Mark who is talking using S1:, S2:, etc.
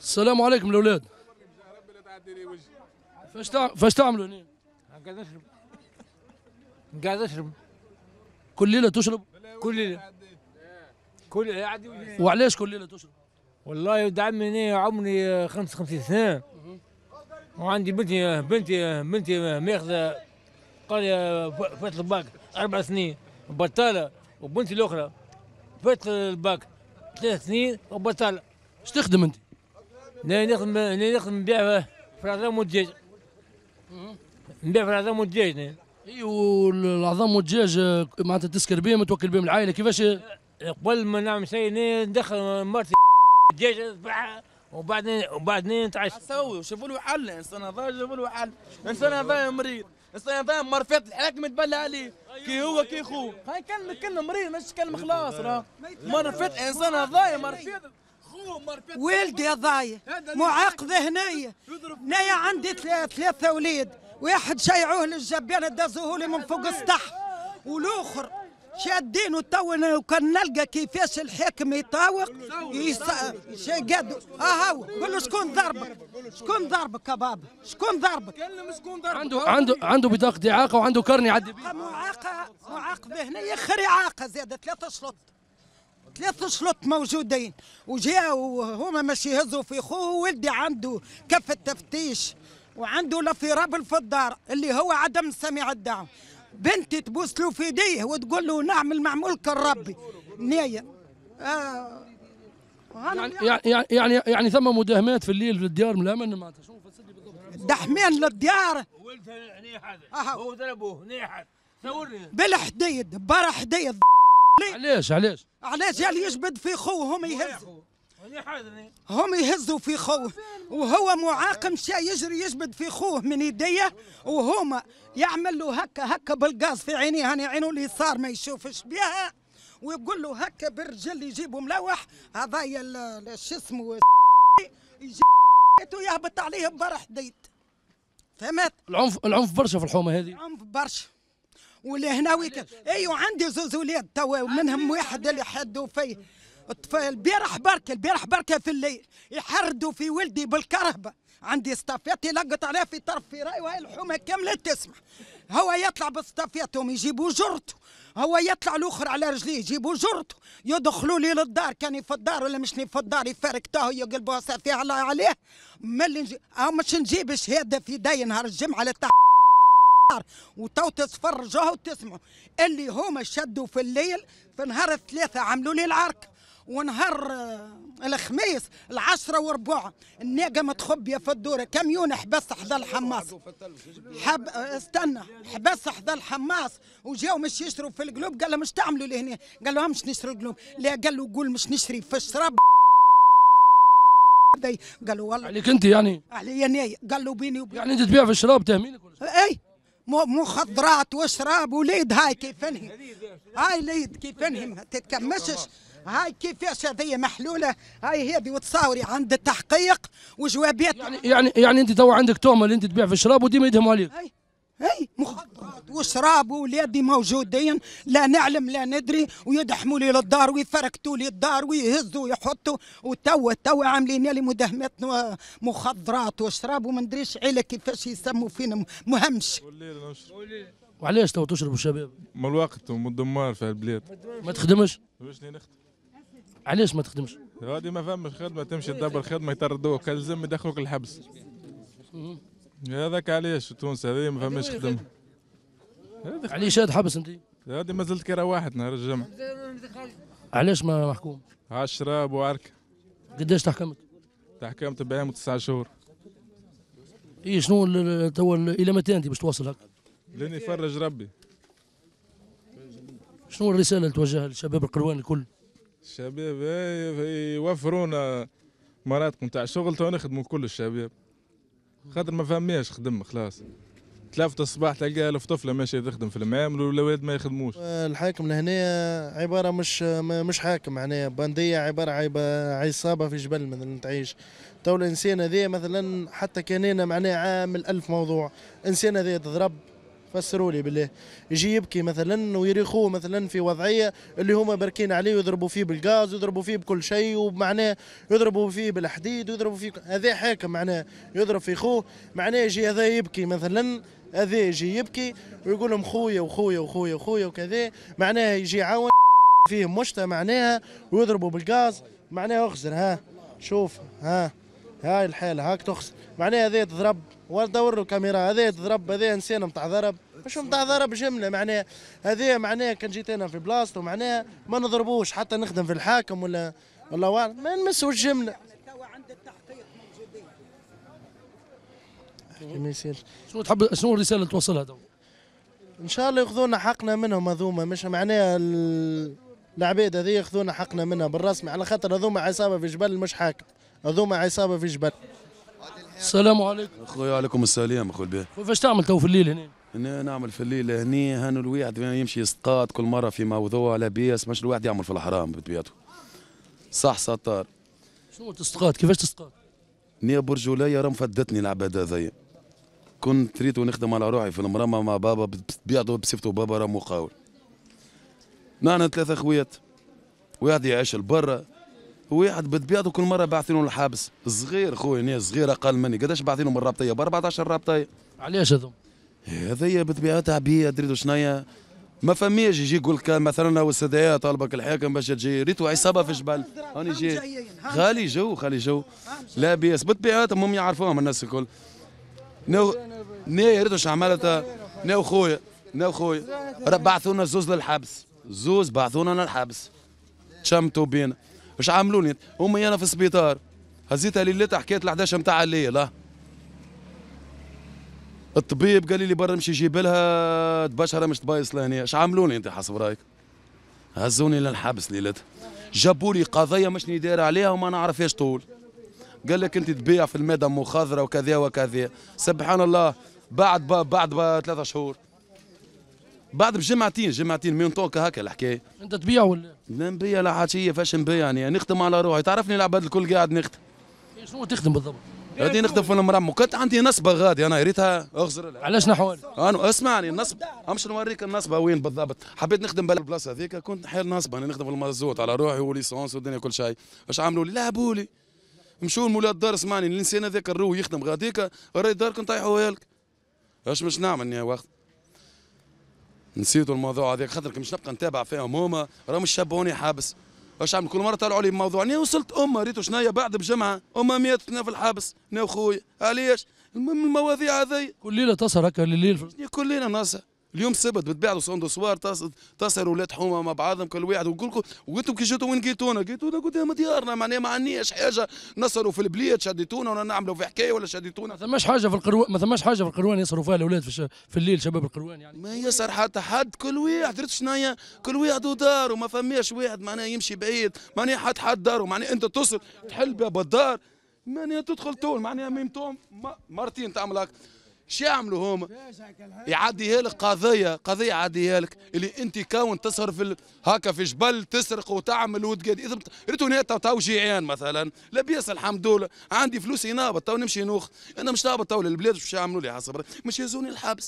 S1: السلام عليكم الاولاد فاش فاش تعملوا هنا؟ قاعد اشرب قاعد اشرب كل ليله تشرب؟ كل ليله كل وعلاش كل ليله تشرب؟ والله يا عمي عمري 55 سنه وعندي بنتي بنتي بنتي ماخذه قريه فات الباك اربع سنين بطاله وبنتي الاخرى بيت الباك ثلاث سنين وبطل اش تخدم انت؟ لا نخدم لا نخدم نبيع في العظام والدجاج نبيع في العظام والدجاج اي أيوة، والعظام والدجاج معناتها تسكر بهم توكل بهم العائله كيفاش قبل ما نعمل شيء ندخل مرتي الدجاج نذبحها وبعدين وبعدين نتعشى
S2: شوفوا له حل انسان هذا شوفوا له حل انسان هذا مريض اصلا فاهم مرفت الحاكم تبلى عليه كي أيوة، هو أيوة. كي خوه هاي كلمه كلمه مريض مش كلمه خلاص راه مرفت انسان هضايا مرفت
S3: ولدي هضايا معاقبة هنايا هنايا عندي ثلاثه اولاد واحد شيعوه للجبانه دازوه لي من فوق السطح والاخر شادين وتونا وكان نلقى كيفاش الحاكم يطاوق يس... قاد اهو قول له شكون ضربك شكون ضربك يا بابا شكون ضربك كلم شكون ضربك عنده عنده عنده
S1: بطاقه اعاقه وعنده كرن يعدي
S3: بيه معاقه معاقبه هنا آخر اعاقه زياده ثلاثه شلط ثلاث شلط موجودين وجاء وهما ماشي يهزوا في خوه ولدي عنده كف التفتيش وعنده لفراب في الدار اللي هو عدم سميع الدعوه بنتي تبوس له في ايديه وتقول له نعمل المعمول كان نية آه يعني يعني يعني يعني
S1: ثم مداهمات في الليل في الديار من الامن
S3: معناتها شنو فسر بالضبط دحمين للديار ولدها نيحد هو ضربوه نيحد صورني بالحديد برا حديد علاش علاش علاش يعني يجبد في خوه هم يهزوا هم يهزوا في خوه وهو معاقم شا يجري يجبد في خوه من يديه وهما يعمل له هكا هكا بالقاص في عينيه انا يعني عينه اليسار ما يشوفش بها ويقول له هكا بالرجل يجيبوا ملوح هذايا شو اسمه يجيبوا يهبط عليه حديد فهمت العنف العنف برشا في الحومه هذه العنف برشا ولهنا ويك ايوه عندي زوز ولاد توا منهم واحد اللي حدوا فيه البارح بركه البارح بركه في الليل يحردوا في ولدي بالكرهبه عندي استافيت يلقط عليها في طرف في راي وهي الحومه كامله تسمع هو يطلع باستافيتهم يجيبوا جرته هو يطلع الاخر على رجليه يجيبوا جرته يدخلوا لي للدار كاني في الدار ولا مشني في الدار يفارك تاهو يقلبوا فيها الله عليه ملي نجي مش نجيب شهاده في داي نهار الجمعه للتع وتو تتفرجوها وتسمعوا اللي هما شدوا في الليل في نهار الثلاثه عملوا لي العركه ونهار آه، الخميس العشرة وربع الناقة متخبية في الدورة كاميون حبس حدا الحماس حب آه، استنى حبس حدا الحماس وجاو مش يشروا في القلوب قال لهم مش تعملوا لهنا قال لهم مش نشروا القلوب لا قال له قول مش نشري في الشراب قال له والله عليك انت يعني علي انا قال له بيني وبيني. يعني انت تبيع في
S1: الشراب تهمينك
S3: ولا اي مخدرات وشراب وليد هاي كيف انهي هاي ليد كيف انهي ما تتكمشش هاي كيفاش هذه محلوله هاي هذه وتصاوري عند التحقيق وجوابات يعني
S1: يعني يعني انت تو عندك توما اللي انت تبيع في الشراب وديما يدهموا عليك
S3: اي مخدرات وشراب واولادي موجودين لا نعلم لا ندري ويدحموا لي للدار ويفركتوا لي الدار ويهزوا ويحطوا وتوا تو عاملين لي مداهمات مخدرات وشراب وما ندريش عيله كيفاش يسموا فينا مهمش وعلاش تو تشربوا الشباب؟ ما الوقت ومدمار في البلاد ما تخدمش؟
S2: باش نخدم علاش ما تخدمش؟ هذه ما فماش خدمه تمشي تدبر إيه. خدمه يطردوك كان لازم يدخلوك الحبس هذاك علاش تونس هذه ما فماش خدمه
S4: علاش هذا حبس انت؟
S2: هذه ما زلت كي روحت نهار الجمعة علاش ما محكوم؟ عشرة وعركة. قداش تحكمت؟ تحكمت بعام وتسع شهور
S1: اي شنو توا الى متى انت باش تواصل هكا؟
S2: لين يفرج ربي
S1: شنو الرسالة اللي توجهها للشباب القروان الكل؟
S2: الشباب إيه، إيه، يوفرونا مراتكم تاع الشغل تو نخدموا كل الشباب خاطر ما فماش خدم خلاص تلافت الصباح تلقى الف طفله ماشيه تخدم في المعامل والاولاد ما يخدموش
S4: الحاكم لهنا عباره مش مش حاكم معناها يعني بنديه عباره عصابه في جبل مثلا تعيش تو الانسان هذا مثلا حتى كان معناها عامل ألف موضوع انسان هذا تضرب فسروا لي بالله يجي يبكي مثلا ويريخوه مثلا في وضعيه اللي هما باركين عليه ويضربوا فيه بالغاز ويضربوا فيه بكل شيء ومعناه يضربوا فيه بالحديد ويضربوا فيه هذا حاكم معناه يضرب في خوه معناه يجي هذا يبكي مثلا هذا يجي يبكي ويقول لهم خويا وخويا وخويا وخويا وكذا معناها يجي يعاون فيهم مشتى معناها ويضربوا بالغاز معناها اخزر ها شوف ها هاي الحاله هاك تخزر معناها هذا تضرب ودور له كاميرا هذه تضرب هذه نسينا نتاع ضرب مش نتاع ضرب جمله معناها هذه معناها كان جيت انا في بلاصته معناها ما نضربوش حتى نخدم في الحاكم ولا ولا اعلم ما نمسوش جمله ما شنو تحب شنو الرساله اللي توصلها تو؟ ان شاء الله ياخذونا حقنا منهم هذوما مش معناها العباد هذه ياخذونا حقنا منها بالرسمي على خاطر هذوما عصابه في جبل مش حاكم هذوما عصابه في جبل
S1: السلام عليكم
S2: خويا عليكم السلام اخو البيه
S1: كيفاش تعمل تو في الليل هنا؟
S2: هنا نعمل في الليل هنا هانو الواحد يمشي يسقاط كل مره في موضوع على بياس مش الواحد يعمل في الحرام بطبيعته صح سطار
S1: شنو تسقاط كيفاش تسقاط؟
S2: نيا برجولية راه مفدتني العباد هذيا كنت ريت ونخدم على روحي في المرمى مع بابا بطبيعته بصفته بابا راه مقاول نحن ثلاثة خويات واحد يعيش لبرا واحد بطبيعته كل مره باعثينه الحبس صغير خويا ناس صغير اقل مني قداش باعثينه من الرابطيه ب 14 رابطيه علاش هذو هذيا بطبيعتها عبيه تريدو شنيا ما فماش يجي يقول لك مثلا هو طالبك الحاكم باش تجي ريتو عصابه في جبل هاني جاي خالي جو خالي جو لا بيس بطبيعتهم هم يعرفوهم الناس الكل نو ني ريتوش عملت نو خويا نو خويا بعثونا زوز للحبس زوز بعثونا للحبس تشمتوا بينا واش عاملوني امي انا في السبيطار هزيتها ليلتها حكيت ل 11 نتاع الليل الطبيب قال لي برا مشي جيب لها بشره مش تبايص لهنا اش عاملوني انت حسب رايك هزوني للحبس ليلتها جابوا لي قضيه مش ندير عليها وما نعرفهاش طول قال لك انت تبيع في الماده مخضره وكذا وكذا سبحان الله بعد بعد ثلاثة شهور بعد بجمعتين جمعتين ميون طوكا هكا الحكايه انت تبيع ولا؟ لا نبيع لا حاشيه فاش نبيع يعني نخدم على روحي تعرفني العباد الكل قاعد نخدم
S1: شنو تخدم بالضبط؟
S2: غادي نخدم في المرمى كنت عندي نصبه غادي انا ريتها اغزر علاش نحول؟ انا اسمعني النصب امش نوريك النصبه وين بالضبط حبيت نخدم بالبلاصه هذيك كنت حيل نصبه انا نخدم في المازوت على روحي وليسونس والدنيا كل شيء اش عملوا لي؟ لعبوا لي مشوا مولاي الدار اسمعني الانسان هذاك الرو يخدم غاديك راهي الدار كنت لك اش مش نعمل يا وقت نسيتوا الموضوع هذاك خاطرك مش نبقى نتابع فيهم هما راهم مش هوني حابس واش عمل كل مره طلعوا لي بموضوع انا وصلت امه ريتو شنايا بعد بجمعه امه ماتت في الحبس انا وخويا علاش المهم المواضيع هذي كل ليله تسهر هكا لليل كل ليله نسهر اليوم سبت بتبيع له سندوسوار تصير ولاد حومه مع بعضهم كل واحد وكلكم وانتم كي جيتوا وين جيتونا؟ جيتونا قدام ديارنا معناها ما عندناش حاجه نصروا في البلاد شديتونا ولا نعملوا في حكايه ولا شديتونا ما ثماش حاجه
S1: في القروان ما ثماش حاجه في القروان يصروا فيها الاولاد في, ش... في الليل شباب القروان يعني
S2: ما يصر حتى حد كل واحد درت شنايا كل واحد وداره ما فماش واحد معناها يمشي بعيد معناها حد حد داره معناها انت تصل تحل باب الدار معناها تدخل طول معناها توم مرتين تعمل هكا شو يعملوا هما يعدي لك قضيه قضيه عادي لك اللي انت كون تسهر في ال... هكا في جبل تسرق وتعمل وتقعد اذا ريتو تو تو جيعان مثلا لاباس الحمد لله عندي فلوس ينابط تو نمشي نوخ انا مش نابط تو للبلاد باش يعملوا لي حسب مش يهزوني الحبس